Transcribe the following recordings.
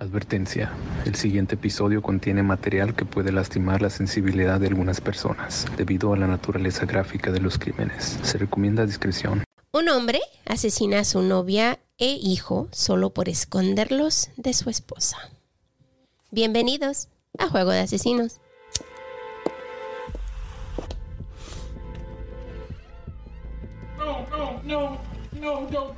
Advertencia. El siguiente episodio contiene material que puede lastimar la sensibilidad de algunas personas debido a la naturaleza gráfica de los crímenes. Se recomienda discreción. Un hombre asesina a su novia e hijo solo por esconderlos de su esposa. Bienvenidos a Juego de Asesinos. No, no, no, no,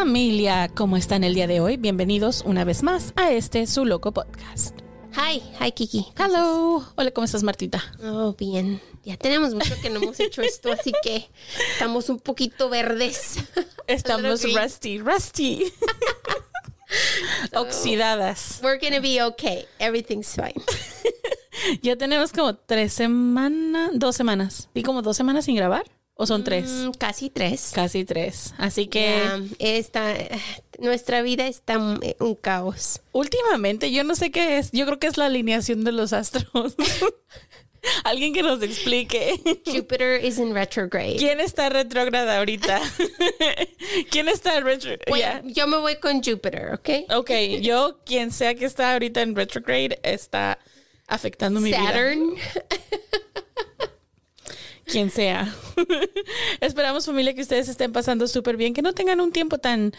Familia, ¿cómo están el día de hoy? Bienvenidos una vez más a este su loco podcast. Hi, hi Kiki. Hello. Hola, ¿cómo estás Martita? Oh, bien. Ya tenemos mucho que no hemos hecho esto, así que estamos un poquito verdes. Estamos rusty, rusty. Oxidadas. We're gonna be okay. Everything's fine. ya tenemos como tres semanas, dos semanas. Y como dos semanas sin grabar. ¿O son mm, tres? casi tres. Casi tres. Así que... nuestra vida está un caos. Últimamente, yo no sé qué es. Yo creo que es la alineación de los astros. Alguien que nos explique. Jupiter is in retrograde. ¿Quién está retrógrada ahorita? ¿Quién está retrograde? Bueno, Yo me voy con Júpiter, ¿ok? Ok, yo, quien sea que está ahorita en retrograde, está afectando mi vida. Saturn. quien sea. Esperamos familia que ustedes estén pasando súper bien, que no tengan un tiempo tan,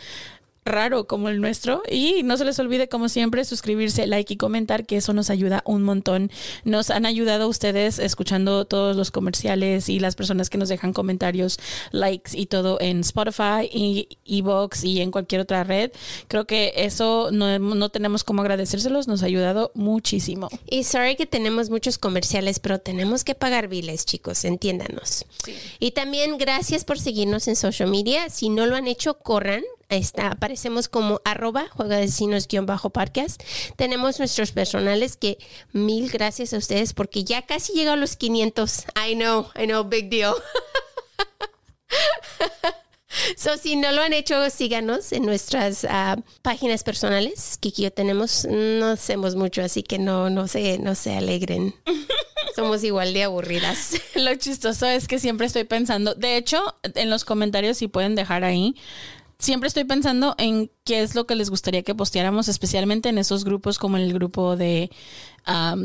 raro como el nuestro. Y no se les olvide, como siempre, suscribirse, like y comentar, que eso nos ayuda un montón. Nos han ayudado ustedes escuchando todos los comerciales y las personas que nos dejan comentarios, likes y todo en Spotify y Evox y en cualquier otra red. Creo que eso no, tenemos como agradecérselos, nos ha ayudado muchísimo. Y sorry que tenemos muchos comerciales, pero tenemos que pagar biles, chicos, entiéndanos. Y también gracias por seguirnos en social media. Si no lo han hecho, corran ahí Está, aparecemos como arroba bajo podcast Tenemos nuestros personales que mil gracias a ustedes porque ya casi llega a los 500. I know, I know, big deal. So, si no lo han hecho, síganos en nuestras ah, páginas personales. que yo tenemos, no hacemos mucho, así que no, no, se, no se alegren. Somos igual de aburridas. Lo chistoso es que siempre estoy pensando. De hecho, en los comentarios, si pueden dejar ahí siempre estoy pensando en qué es lo que les gustaría que posteáramos, especialmente en esos grupos como en el grupo de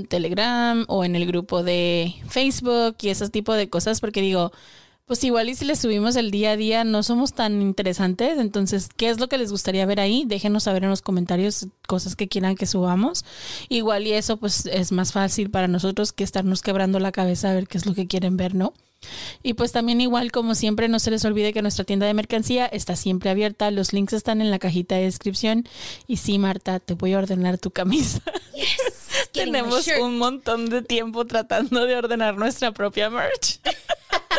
Telegram o en el grupo de Facebook y ese tipo de cosas, porque digo, pues igual y si les subimos el día a día no somos tan interesantes, entonces, ¿qué es lo que les gustaría ver ahí? Déjenos saber en los comentarios cosas que quieran que subamos. Igual y eso pues es más fácil para nosotros que estarnos quebrando la cabeza a ver qué es lo que quieren ver, ¿no? Y pues también igual como siempre no se les olvide que nuestra tienda de mercancía está siempre abierta, los links están en la cajita de descripción y sí Marta, te voy a ordenar tu camisa. Tenemos un montón de tiempo tratando de ordenar nuestra propia merch.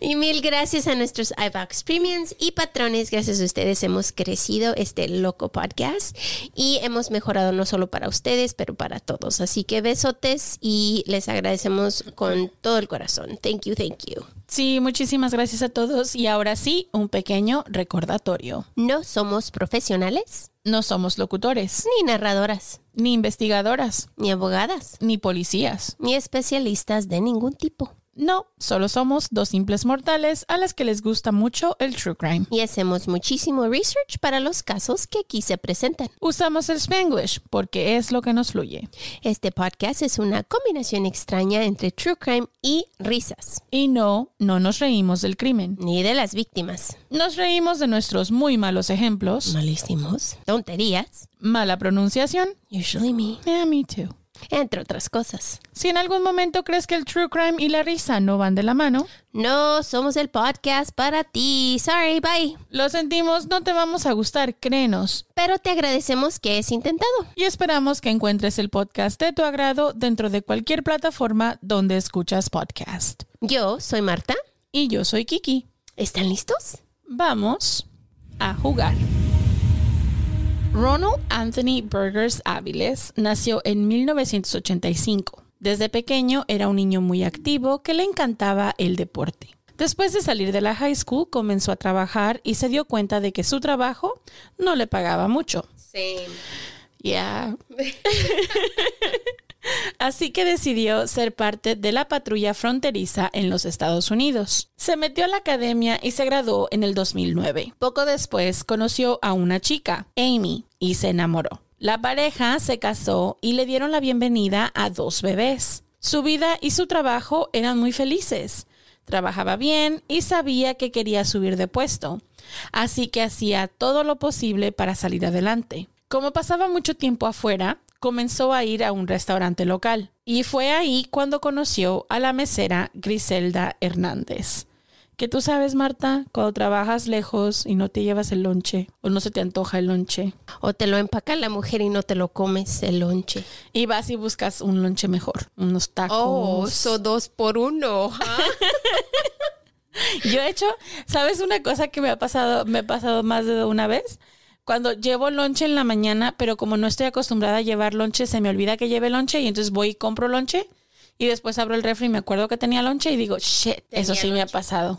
Y mil gracias a nuestros iVox Premiums y patrones. Gracias a ustedes hemos crecido este loco podcast y hemos mejorado no solo para ustedes, pero para todos. Así que besotes y les agradecemos con todo el corazón. Thank you, thank you. Sí, muchísimas gracias a todos. Y ahora sí, un pequeño recordatorio. No somos profesionales. No somos locutores. Ni narradoras. Ni investigadoras. Ni abogadas. Ni policías. Ni especialistas de ningún tipo. No, solo somos dos simples mortales a las que les gusta mucho el true crime. Y hacemos muchísimo research para los casos que aquí se presentan. Usamos el spanglish porque es lo que nos fluye. Este podcast es una combinación extraña entre true crime y risas. Y no, no nos reímos del crimen. Ni de las víctimas. Nos reímos de nuestros muy malos ejemplos. Malísimos. Tonterías. Mala pronunciación. Usually me. Yeah, me too entre otras cosas. Si en algún momento crees que el true crime y la risa no van de la mano, no somos el podcast para ti. Sorry, bye. Lo sentimos, no te vamos a gustar, créenos. Pero te agradecemos que es intentado. Y esperamos que encuentres el podcast de tu agrado dentro de cualquier plataforma donde escuchas podcast. Yo soy Marta. Y yo soy Kiki. ¿Están listos? Vamos a jugar. Ronald Anthony Burgers Áviles nació en 1985. Desde pequeño era un niño muy activo que le encantaba el deporte. Después de salir de la high school, comenzó a trabajar y se dio cuenta de que su trabajo no le pagaba mucho. Sí. Yeah. así que decidió ser parte de la patrulla fronteriza en los Estados Unidos. Se metió a la academia y se graduó en el 2009. Poco después conoció a una chica, Amy, y se enamoró. La pareja se casó y le dieron la bienvenida a dos bebés. Su vida y su trabajo eran muy felices. Trabajaba bien y sabía que quería subir de puesto, así que hacía todo lo posible para salir adelante. Como pasaba mucho tiempo afuera, comenzó a ir a un restaurante local y fue ahí cuando conoció a la mesera Griselda Hernández. Que tú sabes, Marta, cuando trabajas lejos y no te llevas el lonche, o no se te antoja el lonche. O te lo empaca la mujer y no te lo comes el lonche. Y vas y buscas un lonche mejor, unos tacos. Oh, dos por uno. ¿ah? Yo he hecho, ¿sabes una cosa que me ha pasado, me ha pasado más de una vez? cuando llevo lonche en la mañana, pero como no estoy acostumbrada a llevar lonche, se me olvida que lleve lonche y entonces voy y compro lonche y después abro el refri y me acuerdo que tenía lonche y digo, shit, eso sí me ha pasado.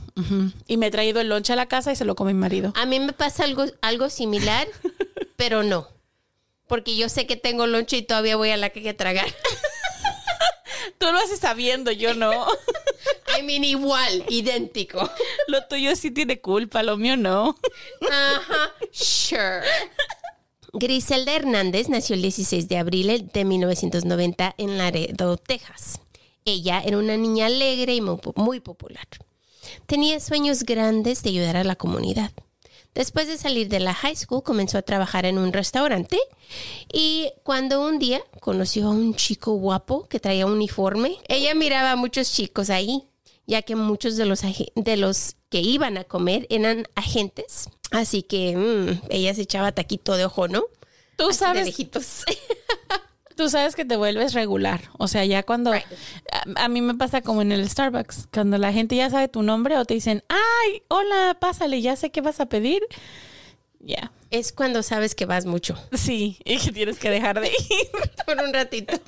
Y me he traído el lonche a la casa y se lo come mi marido. A mí me pasa algo, algo similar, pero no. Porque yo sé que tengo lonche y todavía voy a la que, que tragar. Tú lo haces sabiendo, yo no. I mean, igual, idéntico. Lo tuyo sí tiene culpa, lo mío no. Ajá, sure. Griselda Hernández nació el 16 de abril de 1990 en Laredo, Texas. Ella era una niña alegre y muy popular. Tenía sueños grandes de ayudar a la comunidad. Después de salir de la high school, comenzó a trabajar en un restaurante y cuando un día conoció a un chico guapo que traía uniforme, ella miraba a muchos chicos ahí ya que muchos de los, de los que iban a comer eran agentes, así que mm, ella se echaba taquito de ojo, ¿no? Tú sabes. Tú sabes que te vuelves regular. O sea, ya cuando. A, mí me pasa como en el Starbucks. Cuando la gente ya sabe tu nombre o te dicen, ¡ay! Hola, pásale, ya sé qué vas a pedir. Ya. Es cuando sabes que vas mucho. Sí, y que tienes que dejar de ir. Por un ratito.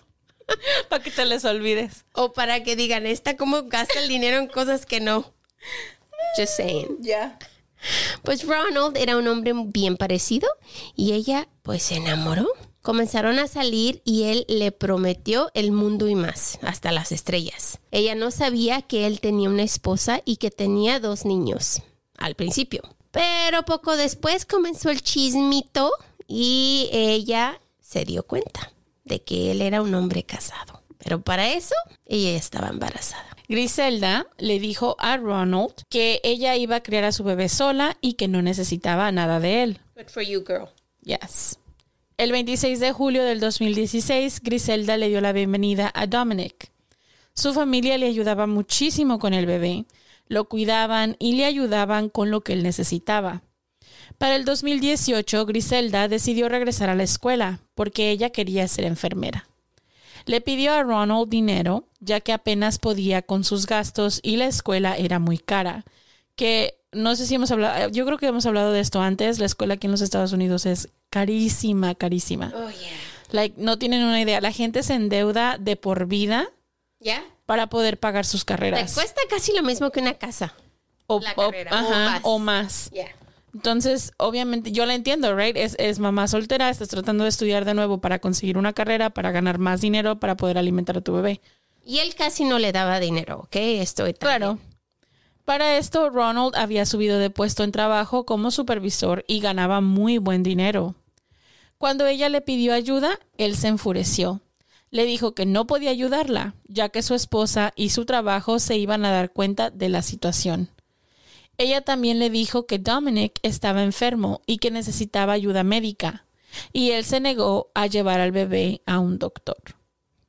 para que te les olvides. O para que digan, esta cómo gasta el dinero en cosas que no. Just saying. Ya. Pues Ronald era un hombre bien parecido y ella pues se enamoró. Comenzaron a salir y él le prometió el mundo y más, hasta las estrellas. Ella no sabía que él tenía una esposa y que tenía dos niños, al principio. Pero poco después comenzó el chismito y ella se dio cuenta de que él era un hombre casado. Pero para eso ella estaba embarazada. Griselda le dijo a Ronald que ella iba a criar a su bebé sola y que no necesitaba nada de él. Good for you, girl. Yes. El 26 de julio del 2016, Griselda le dio la bienvenida a Dominic. Su familia le ayudaba muchísimo con el bebé, lo cuidaban y le ayudaban con lo que él necesitaba. Para el 2018, Griselda decidió regresar a la escuela porque ella quería ser enfermera. Le pidió a Ronald dinero, ya que apenas podía con sus gastos y la escuela era muy cara, que no sé si hemos hablado, yo creo que hemos hablado de esto antes, la escuela aquí en los Estados Unidos es carísima, carísima. Oh, yeah. Like, no tienen una idea, la gente se endeuda de por vida yeah. para poder pagar sus carreras. cuesta casi lo mismo que una casa. O, o, más. O más. Yeah. Entonces, obviamente, yo la entiendo, right? Es, mamá soltera, estás tratando de estudiar de nuevo para conseguir una carrera, para ganar más dinero, para poder alimentar a tu bebé. Y él casi no le daba dinero, ¿ok? Estoy Claro. Para esto, Ronald había subido de puesto en trabajo como supervisor y ganaba muy buen dinero. Cuando ella le pidió ayuda, él se enfureció. Le dijo que no podía ayudarla, ya que su esposa y su trabajo se iban a dar cuenta de la situación. Ella también le dijo que Dominic estaba enfermo y que necesitaba ayuda médica, y él se negó a llevar al bebé a un doctor.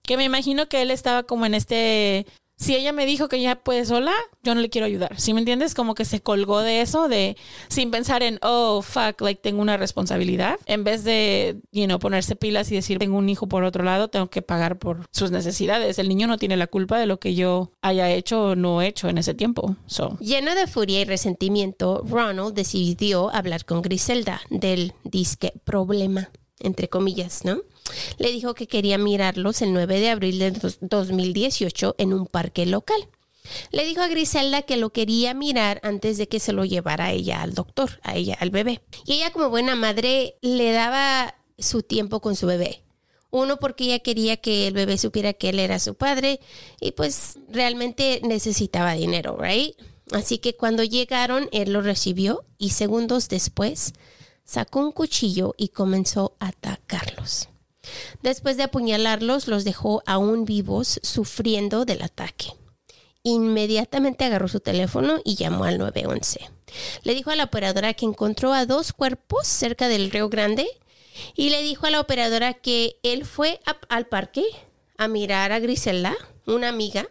Que me imagino que él estaba como en este si ella me dijo que ya puede sola, yo no le quiero ayudar. ¿Sí me entiendes? Como que se colgó de eso, de sin pensar en, oh, fuck, like tengo una responsabilidad. En vez de, you know, ponerse pilas y decir, tengo un hijo por otro lado, tengo que pagar por sus necesidades. El niño no tiene la culpa de lo que yo haya hecho o no hecho en ese tiempo. So. Lleno de furia y resentimiento, Ronald decidió hablar con Griselda del disque problema, entre comillas, ¿no? le dijo que quería mirarlos el 9 de abril de 2018 en un parque local. Le dijo a Griselda que lo quería mirar antes de que se lo llevara ella al doctor, a ella, al bebé. Y ella como buena madre le daba su tiempo con su bebé. Uno porque ella quería que el bebé supiera que él era su padre y pues realmente necesitaba dinero, ¿right? Así que cuando llegaron, él lo recibió y segundos después sacó un cuchillo y comenzó a atacarlos. Después de apuñalarlos, los dejó aún vivos, sufriendo del ataque. Inmediatamente agarró su teléfono y llamó al 911. Le dijo a la operadora que encontró a dos cuerpos cerca del Río Grande y le dijo a la operadora que él fue al parque a mirar a Griselda, una amiga,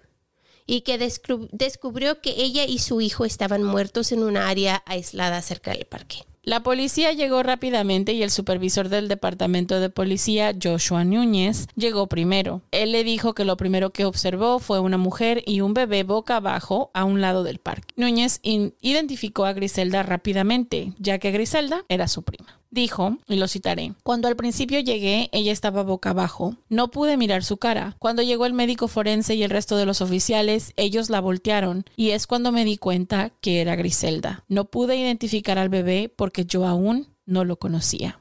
y que descubrió que ella y su hijo estaban muertos en un área aislada cerca del parque. La policía llegó rápidamente y el supervisor del departamento de policía, Joshua Núñez, llegó primero. Él le dijo que lo primero que observó fue una mujer y un bebé boca abajo a un lado del parque. Núñez identificó a Griselda rápidamente, ya que Griselda era su prima dijo, y lo citaré, cuando al principio llegué, ella estaba boca abajo. No pude mirar su cara. Cuando llegó el médico forense y el resto de los oficiales, ellos la voltearon, y es cuando me di cuenta que era Griselda. No pude identificar al bebé porque yo aún no lo conocía.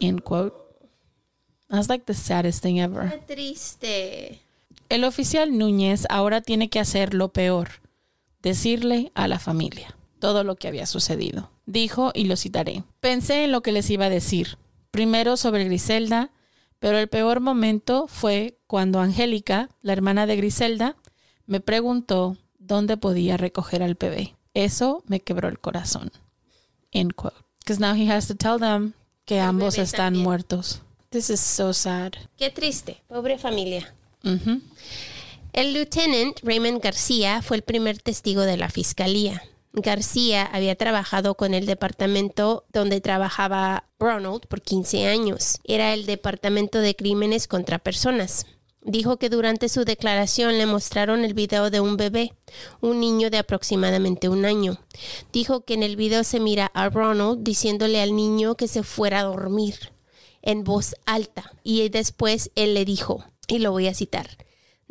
End quote. That's like the saddest thing ever. triste. El oficial Núñez ahora tiene que hacer lo peor, decirle a la familia todo lo que había sucedido. Dijo, y lo citaré, pensé en lo que les iba a decir, primero sobre Griselda, pero el peor momento fue cuando Angélica, la hermana de Griselda, me preguntó dónde podía recoger al bebé. Eso me quebró el corazón. End quote. Because now he has to tell them que ambos están muertos. This is so sad. Qué triste. Pobre familia. El lieutenant Raymond García fue el primer testigo de la fiscalía. García había trabajado con el departamento donde trabajaba Ronald por 15 años. Era el Departamento de Crímenes contra Personas. Dijo que durante su declaración le mostraron el video de un bebé, un niño de aproximadamente un año. Dijo que en el video se mira a Ronald diciéndole al niño que se fuera a dormir en voz alta y después él le dijo, y lo voy a citar,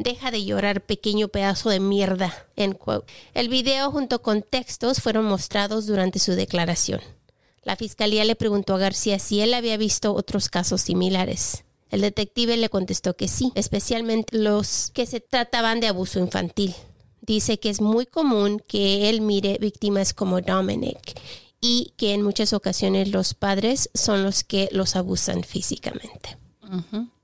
Deja de llorar, pequeño pedazo de mierda. El video junto con textos fueron mostrados durante su declaración. La fiscalía le preguntó a García si él había visto otros casos similares. El detective le contestó que sí, especialmente los que se trataban de abuso infantil. Dice que es muy común que él mire víctimas como Dominic y que en muchas ocasiones los padres son los que los abusan físicamente.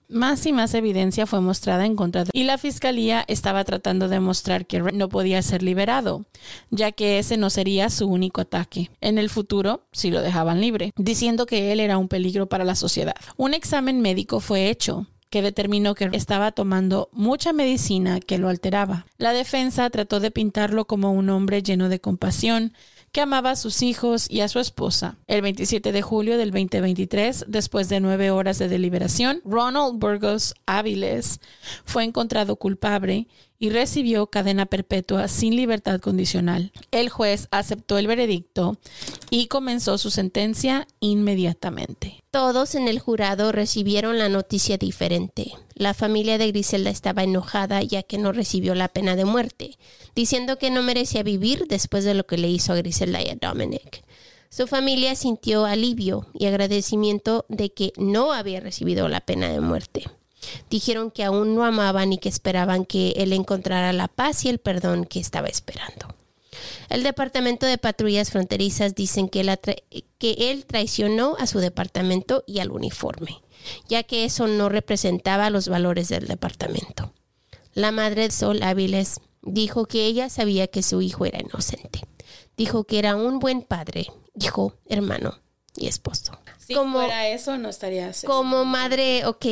Más y más evidencia fue mostrada en contra de y la fiscalía estaba tratando de mostrar que Ray no podía ser liberado, ya que ese no sería su único ataque. En el futuro, si lo dejaban libre, diciendo que él era un peligro para la sociedad. Un examen médico fue hecho, que determinó que estaba tomando mucha medicina que lo alteraba. La defensa trató de pintarlo como un hombre lleno de compasión, que amaba a sus hijos y a su esposa. El 27 de julio del 2023, después de nueve horas de deliberación, Ronald Burgos Áviles fue encontrado culpable y recibió cadena perpetua sin libertad condicional. El juez aceptó el veredicto y comenzó su sentencia inmediatamente. Todos en el jurado recibieron la noticia diferente. La familia de Griselda estaba enojada ya que no recibió la pena de muerte, diciendo que no merecía vivir después de lo que le hizo a Griselda y a Dominic. Su familia sintió alivio y agradecimiento de que no había recibido la pena de muerte. Dijeron que aún no amaban y que esperaban que él encontrara la paz y el perdón que estaba esperando. El Departamento de Patrullas Fronterizas dicen que, él traicionó a su departamento y al uniforme, ya que eso no representaba los valores del departamento. La madre de Sol Áviles dijo que ella sabía que su hijo era inocente. Dijo que era un buen padre, dijo hermano, y esposo. Si como, fuera eso, no estarías. Como madre, ok,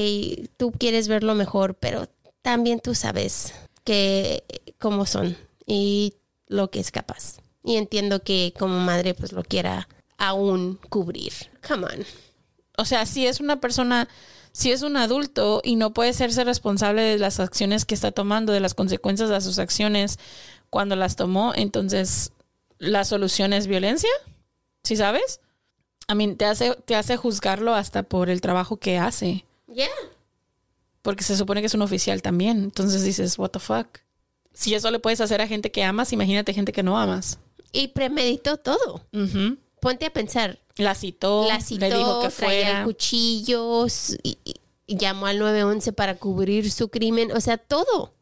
tú quieres verlo mejor, pero también tú sabes que cómo son y lo que es capaz. Y entiendo que como madre, pues lo quiera aún cubrir. Come on. O sea, si es una persona, si es un adulto y no puede hacerse responsable de las acciones que está tomando, de las consecuencias de sus acciones cuando las tomó, entonces la solución es violencia. ¿Sí sabes? I mean, te hace, te hace juzgarlo hasta por el trabajo que hace. Yeah. Porque se supone que es un oficial también. Entonces dices, what the fuck. Si eso le puedes hacer a gente que amas, imagínate gente que no amas. Y premeditó todo. Ponte a pensar. La citó, la citó, le dijo que traía fuera. cuchillos, y, y llamó al 911 para cubrir su crimen. O sea, todo.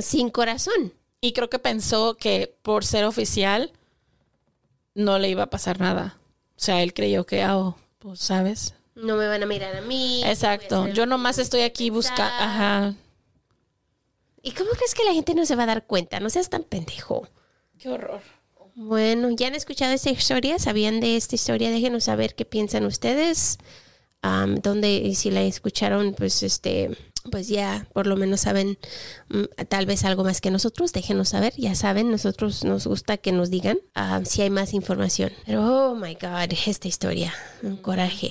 Sin corazón. Y creo que pensó que por ser oficial no le iba a pasar nada. O sea, él creyó que, ah, oh, pues, ¿sabes? No me van a mirar a mí. Exacto. Yo nomás estoy aquí buscando. Ajá. ¿Y cómo crees que la gente no se va a dar cuenta? No seas tan pendejo. Qué horror. Bueno, ¿ya han escuchado esta historia? ¿Sabían de esta historia? Déjenos saber qué piensan ustedes. ¿Dónde? Y si la escucharon, pues este pues ya por lo menos saben mm, tal vez algo más que nosotros, déjenos saber, ya saben, nosotros nos gusta que nos digan ah, si hay más información. Pero, oh my God, esta historia, un coraje.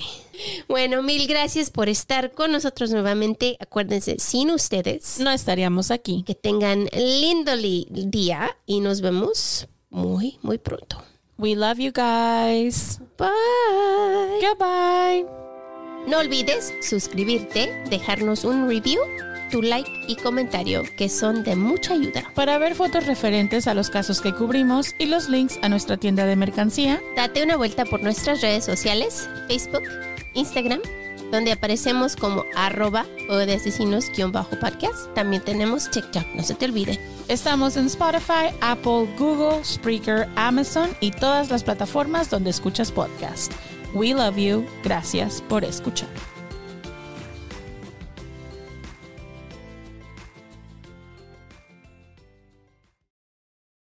Bueno, mil gracias por estar con nosotros nuevamente. Acuérdense, sin ustedes no estaríamos aquí. Que tengan lindo día y nos vemos muy, muy pronto. We love you guys. Bye. Goodbye. No olvides suscribirte, dejarnos un review, tu like y comentario, que son de mucha ayuda. Para ver fotos referentes a los casos que cubrimos y los links a nuestra tienda de mercancía, date una vuelta por nuestras redes sociales, Facebook, Instagram, donde aparecemos como arroba o de asesinos podcast También tenemos TikTok, no se te olvide. Estamos en Spotify, Apple, Google, Spreaker, Amazon y todas las plataformas donde escuchas podcast. We love you. Gracias por escuchar.